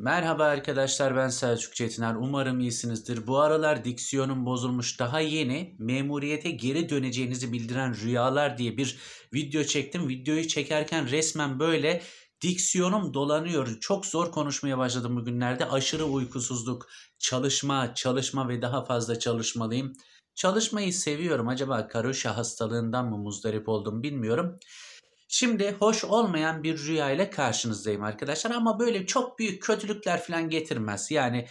Merhaba arkadaşlar ben Selçuk Çetiner. Umarım iyisinizdir. Bu aralar diksiyonum bozulmuş. Daha yeni memuriyete geri döneceğinizi bildiren rüyalar diye bir video çektim. Videoyu çekerken resmen böyle diksiyonum dolanıyor. Çok zor konuşmaya başladım bugünlerde. Aşırı uykusuzluk, çalışma, çalışma ve daha fazla çalışmalıyım. Çalışmayı seviyorum. Acaba karoşa hastalığından mı muzdarip oldum bilmiyorum. Şimdi hoş olmayan bir rüya ile karşınızdayım arkadaşlar ama böyle çok büyük kötülükler falan getirmez. Yani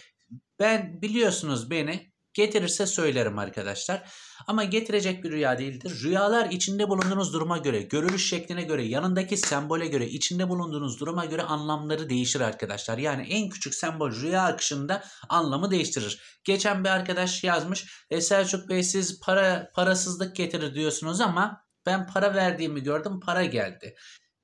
ben biliyorsunuz beni getirirse söylerim arkadaşlar. Ama getirecek bir rüya değildir. Rüyalar içinde bulunduğunuz duruma göre, görülüş şekline göre, yanındaki sembole göre, içinde bulunduğunuz duruma göre anlamları değişir arkadaşlar. Yani en küçük sembol rüya akışında anlamı değiştirir. Geçen bir arkadaş yazmış. E Selçuk Bey siz para parasızlık getirir diyorsunuz ama ben para verdiğimi gördüm, para geldi.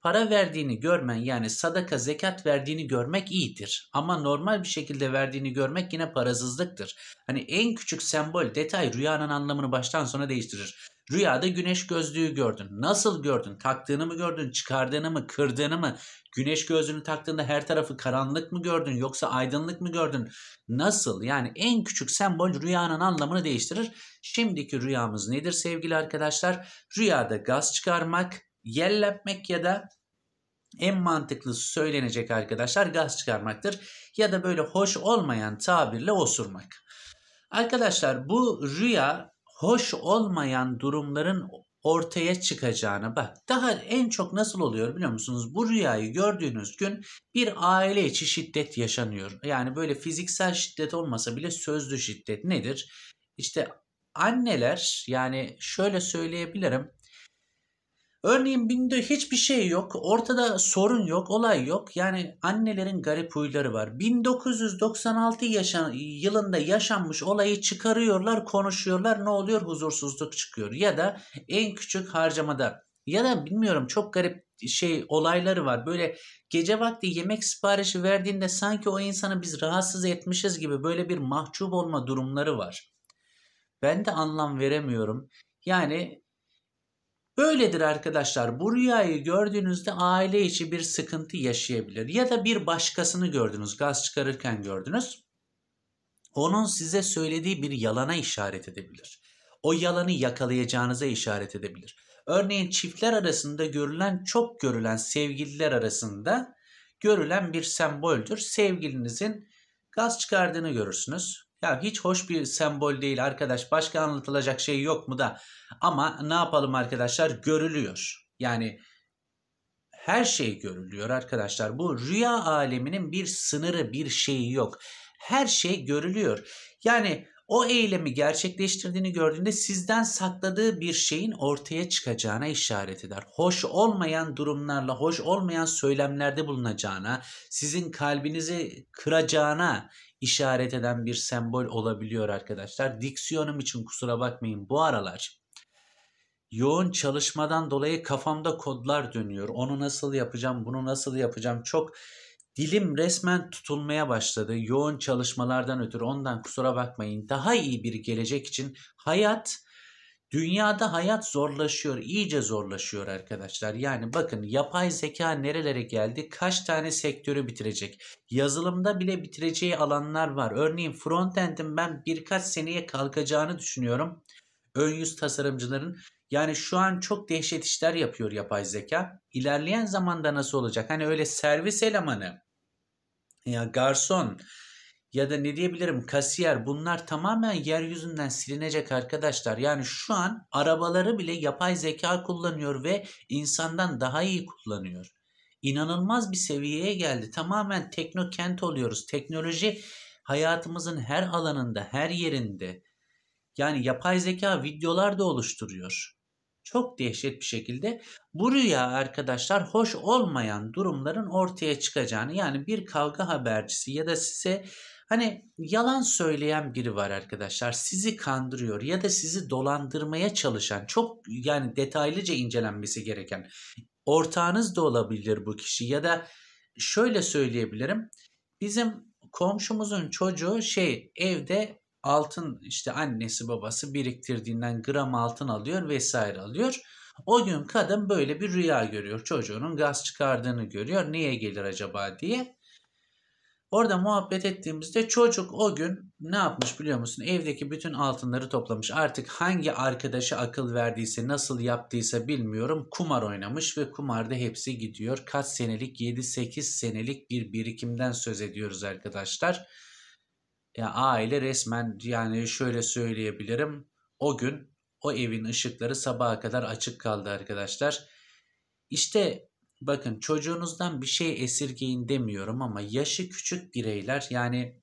Para verdiğini görmen yani sadaka, zekat verdiğini görmek iyidir. Ama normal bir şekilde verdiğini görmek yine parasızlıktır. Hani en küçük sembol, detay rüyanın anlamını baştan sona değiştirir. Rüyada güneş gözlüğü gördün. Nasıl gördün? Taktığını mı gördün? Çıkardığını mı? Kırdığını mı? Güneş gözlüğünü taktığında her tarafı karanlık mı gördün? Yoksa aydınlık mı gördün? Nasıl? Yani en küçük sembol rüyanın anlamını değiştirir. Şimdiki rüyamız nedir sevgili arkadaşlar? Rüyada gaz çıkarmak, yellenmek ya da en mantıklı söylenecek arkadaşlar gaz çıkarmaktır ya da böyle hoş olmayan tabirle osurmak. Arkadaşlar bu rüya hoş olmayan durumların ortaya çıkacağını bak daha en çok nasıl oluyor biliyor musunuz? Bu rüyayı gördüğünüz gün bir aile içi şiddet yaşanıyor. Yani böyle fiziksel şiddet olmasa bile sözlü şiddet nedir? İşte anneler yani şöyle söyleyebilirim Örneğin binde hiçbir şey yok. Ortada sorun yok, olay yok. Yani annelerin garip huyları var. 1996 yaşan, yılında yaşanmış olayı çıkarıyorlar, konuşuyorlar. Ne oluyor? Huzursuzluk çıkıyor. Ya da en küçük harcamada. Ya da bilmiyorum çok garip şey olayları var. Böyle gece vakti yemek siparişi verdiğinde sanki o insanı biz rahatsız etmişiz gibi böyle bir mahcup olma durumları var. Ben de anlam veremiyorum. Yani Böyledir arkadaşlar. Bu rüyayı gördüğünüzde aile içi bir sıkıntı yaşayabilir. Ya da bir başkasını gördünüz. Gaz çıkarırken gördünüz. Onun size söylediği bir yalana işaret edebilir. O yalanı yakalayacağınıza işaret edebilir. Örneğin çiftler arasında görülen, çok görülen sevgililer arasında görülen bir semboldür. Sevgilinizin gaz çıkardığını görürsünüz. Ya hiç hoş bir sembol değil arkadaş. Başka anlatılacak şey yok mu da. Ama ne yapalım arkadaşlar? Görülüyor. Yani her şey görülüyor arkadaşlar. Bu rüya aleminin bir sınırı, bir şeyi yok. Her şey görülüyor. Yani o eylemi gerçekleştirdiğini gördüğünde sizden sakladığı bir şeyin ortaya çıkacağına işaret eder. Hoş olmayan durumlarla, hoş olmayan söylemlerde bulunacağına, sizin kalbinizi kıracağına işaret eden bir sembol olabiliyor arkadaşlar. Diksiyonum için kusura bakmayın bu aralar yoğun çalışmadan dolayı kafamda kodlar dönüyor. Onu nasıl yapacağım, bunu nasıl yapacağım çok dilim resmen tutulmaya başladı. Yoğun çalışmalardan ötürü ondan kusura bakmayın. Daha iyi bir gelecek için hayat Dünyada hayat zorlaşıyor, iyice zorlaşıyor arkadaşlar. Yani bakın yapay zeka nerelere geldi? Kaç tane sektörü bitirecek? Yazılımda bile bitireceği alanlar var. Örneğin frontend'in ben birkaç seneye kalkacağını düşünüyorum. Ön yüz tasarımcıların yani şu an çok dehşet işler yapıyor yapay zeka. İlerleyen zamanda nasıl olacak? Hani öyle servis elemanı ya garson ya da ne diyebilirim kasiyer bunlar tamamen yeryüzünden silinecek arkadaşlar. Yani şu an arabaları bile yapay zeka kullanıyor ve insandan daha iyi kullanıyor. İnanılmaz bir seviyeye geldi. Tamamen teknokent oluyoruz. Teknoloji hayatımızın her alanında, her yerinde. Yani yapay zeka videolar da oluşturuyor. Çok dehşet bir şekilde bu rüya arkadaşlar hoş olmayan durumların ortaya çıkacağını yani bir kavga habercisi ya da size Hani yalan söyleyen biri var arkadaşlar. Sizi kandırıyor ya da sizi dolandırmaya çalışan, çok yani detaylıca incelenmesi gereken ortağınız da olabilir bu kişi ya da şöyle söyleyebilirim. Bizim komşumuzun çocuğu şey evde altın işte annesi babası biriktirdiğinden gram altın alıyor vesaire alıyor. O gün kadın böyle bir rüya görüyor. Çocuğunun gaz çıkardığını görüyor. Niye gelir acaba diye. Orada muhabbet ettiğimizde çocuk o gün ne yapmış biliyor musun? Evdeki bütün altınları toplamış. Artık hangi arkadaşı akıl verdiyse, nasıl yaptıysa bilmiyorum. Kumar oynamış ve kumarda hepsi gidiyor. Kaç senelik? 7-8 senelik bir birikimden söz ediyoruz arkadaşlar. Ya aile resmen yani şöyle söyleyebilirim. O gün o evin ışıkları sabaha kadar açık kaldı arkadaşlar. İşte Bakın çocuğunuzdan bir şey esirgeyin demiyorum ama yaşı küçük bireyler yani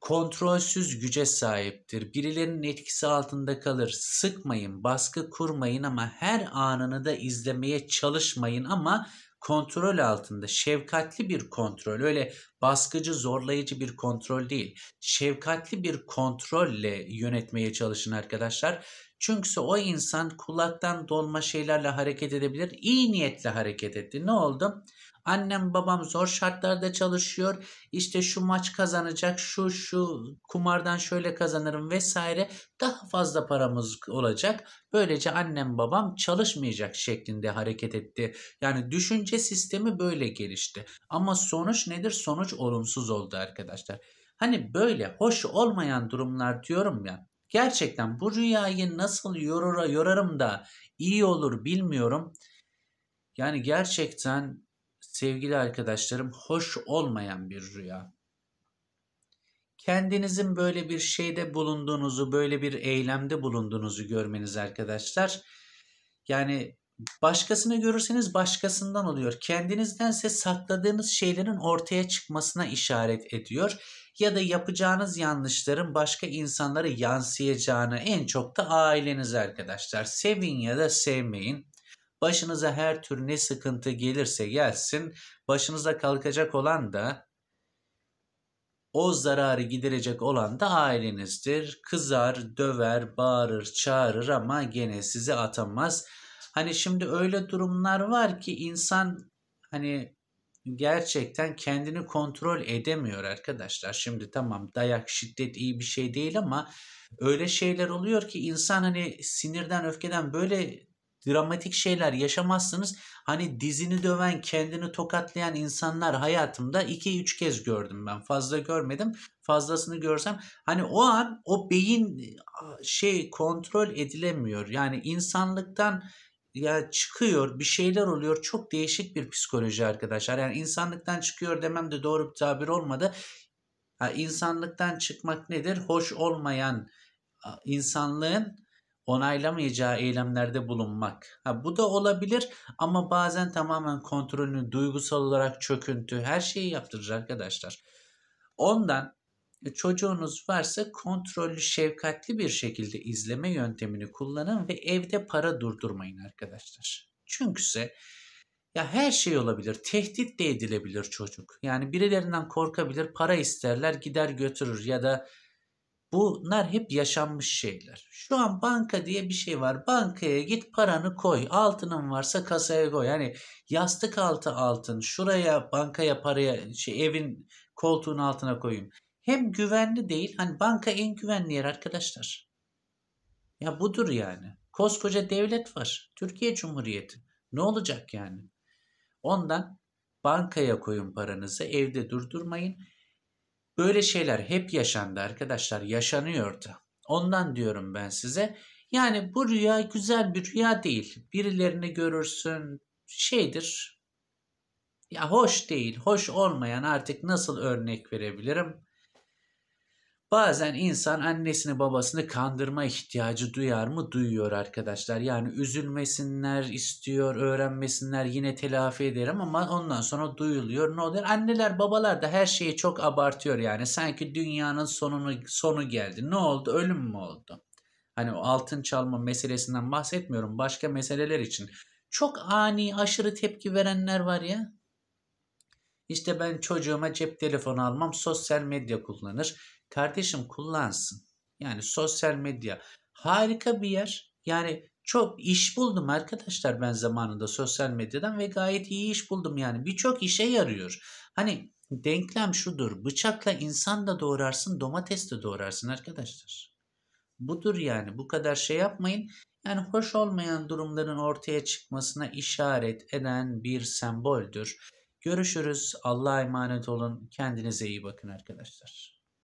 kontrolsüz güce sahiptir. Birilerinin etkisi altında kalır. Sıkmayın, baskı kurmayın ama her anını da izlemeye çalışmayın ama kontrol altında şefkatli bir kontrol öyle baskıcı zorlayıcı bir kontrol değil şefkatli bir kontrolle yönetmeye çalışın arkadaşlar çünkü o insan kulaktan dolma şeylerle hareket edebilir. İyi niyetle hareket etti. Ne oldu? Annem babam zor şartlarda çalışıyor. İşte şu maç kazanacak, şu şu kumardan şöyle kazanırım vesaire. Daha fazla paramız olacak. Böylece annem babam çalışmayacak şeklinde hareket etti. Yani düşünce sistemi böyle gelişti. Ama sonuç nedir? Sonuç olumsuz oldu arkadaşlar. Hani böyle hoş olmayan durumlar diyorum ya. Gerçekten bu rüyayı nasıl yorura yorarım da iyi olur bilmiyorum. Yani gerçekten sevgili arkadaşlarım hoş olmayan bir rüya. Kendinizin böyle bir şeyde bulunduğunuzu, böyle bir eylemde bulunduğunuzu görmeniz arkadaşlar. Yani başkasını görürseniz başkasından oluyor. Kendinizdense sakladığınız şeylerin ortaya çıkmasına işaret ediyor ya da yapacağınız yanlışların başka insanlara yansıyacağını en çok da aileniz arkadaşlar. Sevin ya da sevmeyin. Başınıza her tür ne sıkıntı gelirse gelsin başınıza kalkacak olan da o zararı giderecek olan da ailenizdir. Kızar, döver, bağırır, çağırır ama gene sizi atamaz. Hani şimdi öyle durumlar var ki insan hani gerçekten kendini kontrol edemiyor arkadaşlar. Şimdi tamam dayak şiddet iyi bir şey değil ama öyle şeyler oluyor ki insan hani sinirden öfkeden böyle dramatik şeyler yaşamazsınız. Hani dizini döven, kendini tokatlayan insanlar hayatımda 2-3 kez gördüm ben. Fazla görmedim. Fazlasını görsem hani o an o beyin şey kontrol edilemiyor. Yani insanlıktan ya çıkıyor bir şeyler oluyor çok değişik bir psikoloji arkadaşlar. Yani insanlıktan çıkıyor demem de doğru bir tabir olmadı. Ha, insanlıktan çıkmak nedir? Hoş olmayan insanlığın onaylamayacağı eylemlerde bulunmak. Ha, bu da olabilir ama bazen tamamen kontrolünü duygusal olarak çöküntü her şeyi yaptırır arkadaşlar. Ondan e, çocuğunuz varsa kontrollü, şefkatli bir şekilde izleme yöntemini kullanın ve evde para durdurmayın arkadaşlar. Çünkü ise ya her şey olabilir. Tehdit de edilebilir çocuk. Yani birilerinden korkabilir, para isterler, gider götürür ya da bunlar hep yaşanmış şeyler. Şu an banka diye bir şey var. Bankaya git paranı koy. Altının varsa kasaya koy. Yani yastık altı altın. Şuraya bankaya paraya şey, evin koltuğun altına koyayım hem güvenli değil. Hani banka en güvenli yer arkadaşlar. Ya budur yani. Koskoca devlet var. Türkiye Cumhuriyeti. Ne olacak yani? Ondan bankaya koyun paranızı, evde durdurmayın. Böyle şeyler hep yaşandı arkadaşlar, yaşanıyordu. Ondan diyorum ben size. Yani bu rüya güzel bir rüya değil. Birilerini görürsün, şeydir. Ya hoş değil, hoş olmayan artık nasıl örnek verebilirim? Bazen insan annesini babasını kandırma ihtiyacı duyar mı? Duyuyor arkadaşlar. Yani üzülmesinler istiyor, öğrenmesinler yine telafi ederim ama ondan sonra duyuluyor. Ne olur? Anneler babalar da her şeyi çok abartıyor yani. Sanki dünyanın sonunu sonu geldi. Ne oldu? Ölüm mü oldu? Hani o altın çalma meselesinden bahsetmiyorum. Başka meseleler için. Çok ani aşırı tepki verenler var ya. İşte ben çocuğuma cep telefonu almam, sosyal medya kullanır kardeşim kullansın. Yani sosyal medya harika bir yer. Yani çok iş buldum arkadaşlar ben zamanında sosyal medyadan ve gayet iyi iş buldum yani. Birçok işe yarıyor. Hani denklem şudur. Bıçakla insan da doğrarsın, domates de doğrarsın arkadaşlar. Budur yani. Bu kadar şey yapmayın. Yani hoş olmayan durumların ortaya çıkmasına işaret eden bir semboldür. Görüşürüz. Allah'a emanet olun. Kendinize iyi bakın arkadaşlar.